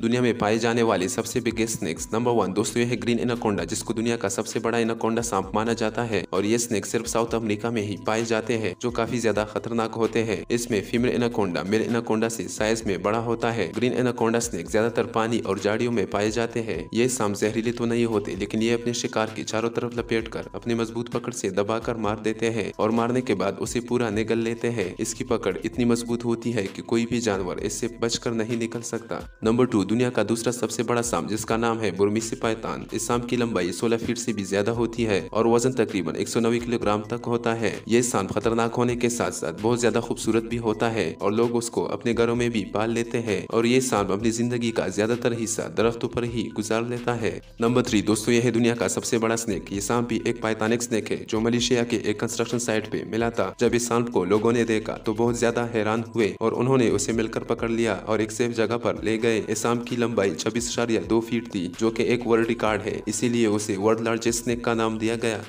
दुनिया में पाए जाने वाले सबसे बिगेस्ट स्नेक्स नंबर वन दोस्तों यह है ग्रीन इनाकोंडा जिसको दुनिया का सबसे बड़ा इनाकोंडा सांप माना जाता है और ये स्नेक सिर्फ साउथ अमेरिका में ही पाए जाते हैं जो काफी ज्यादा खतरनाक होते हैं इसमें फीमेल इनाकोंडा मेल इनाकोंडा से साइज में बड़ा होता है ग्रीन इनाकोंडा स्नेक ज्यादातर पानी और झाड़ियों में पाए जाते हैं ये सांप जहरीले तो नहीं होते लेकिन ये अपने शिकार के चारों तरफ लपेट कर अपनी मजबूत पकड़ से कर मार देते हैं और मारने के बाद उसे पूरा निगल लेते हैं इसकी पकड़ इतनी मजबूत होती है की कोई भी जानवर इससे बचकर नहीं निकल सकता नंबर टू दुनिया का दूसरा सबसे बड़ा साम जिसका नाम है बुरमिसी पायतान इस साम की लंबाई 16 फीट से भी ज्यादा होती है और वजन तकरीबन नब्बे किलोग्राम तक होता है ये सांप खतरनाक होने के साथ साथ बहुत ज्यादा खूबसूरत भी होता है और लोग उसको अपने घरों में भी पाल लेते हैं और ये सांप अपनी जिंदगी का ज्यादातर हिस्सा दरख्तों पर ही गुजार लेता है नंबर थ्री दोस्तों यह है दुनिया का सबसे बड़ा स्नेक ये सांप भी एक पायतानिक स्नेक है जो मलेशिया के एक कंस्ट्रक्शन साइट पे मिला था जब इस सांप को लोगों ने देखा तो बहुत ज्यादा हैरान हुए और उन्होंने उसे मिलकर पकड़ लिया और एक सेफ जगह पर ले गए इस सांप गुलाम की लंबाई छब्बीस दो फीट थी जो कि एक वर्ल्ड रिकॉर्ड है इसीलिए उसे वर्ल्ड लार्जेस्ट स्नेक का नाम दिया गया